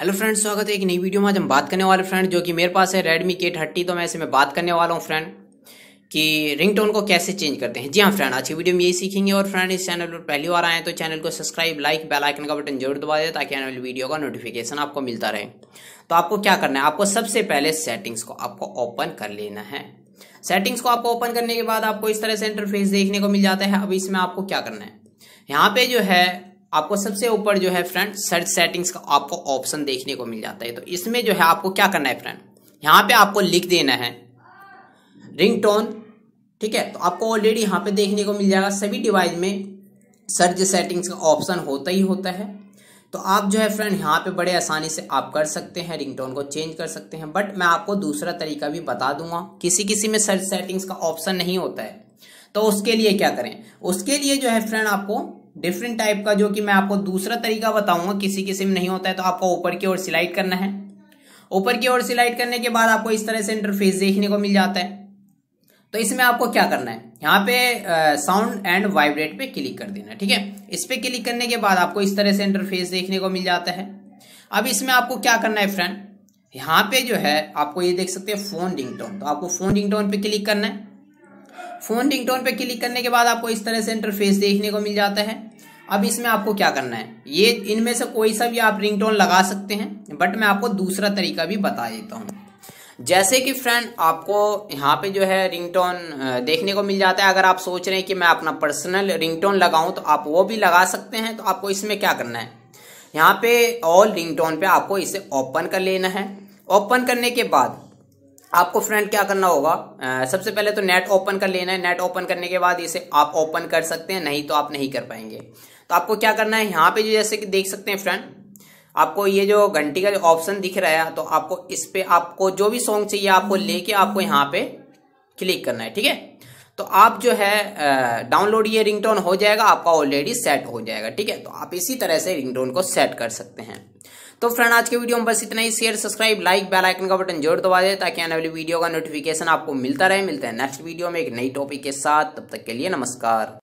hello friend स्वागत है एक नई वीडियो में आज हम बात करने वाले फ्रेंड जो कि मेरे पास है रेडमी के थर्टी तो मैं इसे में बात करने वाला हूँ फ्रेंड कि रिंगटोन को कैसे चेंज करते हैं जी हाँ फ्रेंड आज की वीडियो में यही सीखेंगे और फ्रेंड इस चैनल पर पहली बार आए तो चैनल को सब्सक्राइब लाइक बेलाइकन का बटन जरूर दबा दें ताकि आने वाली वीडियो का नोटिफिकेशन आपको मिलता रहे तो आपको क्या करना है आपको सबसे पहले सेटिंग्स को आपको ओपन कर लेना है सेटिंग्स को आपको ओपन करने के बाद आपको इस तरह से इंटरफेस देखने को मिल जाता है अब इसमें आपको क्या करना है यहाँ पे जो है आपको सबसे ऊपर जो है फ्रेंड सर्च सेटिंग्स का आपको ऑप्शन देखने को मिल जाता है तो इसमें जो है आपको क्या करना है फ्रेंड यहाँ पे आपको लिख देना है रिंगटोन ठीक है तो आपको ऑलरेडी यहाँ पे देखने को मिल जाएगा सभी डिवाइस में सर्च सेटिंग्स का ऑप्शन होता ही होता है तो आप जो है फ्रेंड यहाँ पे बड़े आसानी से आप कर सकते हैं रिंगटोन को चेंज कर सकते हैं बट मैं आपको दूसरा तरीका भी बता दूंगा किसी किसी में सर्च सेटिंग्स का ऑप्शन नहीं होता है तो उसके लिए क्या करें उसके लिए जो है फ्रेंड आपको डिफरेंट टाइप का जो कि मैं आपको दूसरा तरीका बताऊंगा किसी किसी में नहीं होता है तो आपको ऊपर की ओर सिलाइड करना है ऊपर की ओर सिलाइड करने के बाद आपको इस तरह से इंटरफेस देखने को मिल जाता है तो इसमें आपको क्या करना है यहाँ पे साउंड एंड वाइब्रेट पे क्लिक कर देना ठीक है इस पे क्लिक करने के बाद आपको इस तरह से इंटरफेस देखने को मिल जाता है अब इसमें आपको क्या करना है फ्रेंड यहाँ पे जो है आपको ये देख सकते हैं फोन रिंगटोन तो आपको फोन रिंगटोन पे क्लिक करना है फोन रिंगटोन पे क्लिक करने के बाद आपको इस तरह से इंटरफेस देखने को मिल जाता है अब इसमें आपको क्या करना है ये इनमें से कोई सा भी आप रिंगटोन लगा सकते हैं बट मैं आपको दूसरा तरीका भी बता देता हूँ जैसे कि फ्रेंड आपको यहाँ पे जो है रिंगटोन देखने को मिल जाता है अगर आप सोच रहे हैं कि मैं अपना पर्सनल रिंगटोन लगाऊं तो आप वो भी लगा सकते हैं तो आपको इसमें क्या करना है यहाँ पे ऑल रिंगटोन पे आपको इसे ओपन कर लेना है ओपन करने के बाद आपको फ्रेंड क्या करना होगा आ, सबसे पहले तो नेट ओपन कर लेना है नेट ओपन करने के बाद इसे आप ओपन कर सकते हैं नहीं तो आप नहीं कर पाएंगे तो आपको क्या करना है यहाँ पे जो जैसे कि देख सकते हैं फ्रेंड आपको ये जो घंटी का जो ऑप्शन दिख रहा है तो आपको इस पे आपको जो भी सॉन्ग चाहिए आपको लेके आपको यहाँ पे क्लिक करना है ठीक है तो आप जो है डाउनलोड ये रिंगटोन हो जाएगा आपका ऑलरेडी सेट हो जाएगा ठीक है तो आप इसी तरह से रिंगटोन को सेट कर सकते हैं तो फ्रेंड आज के वीडियो में बस इतना ही share subscribe like bell icon का बटन जोर दबा दें ताकि आने वाली वीडियो का नोटिफिकेशन आपको मिलता रहे मिलता है नेक्स्ट वीडियो में एक नई टॉपिक के साथ तब तक के लिए नमस्कार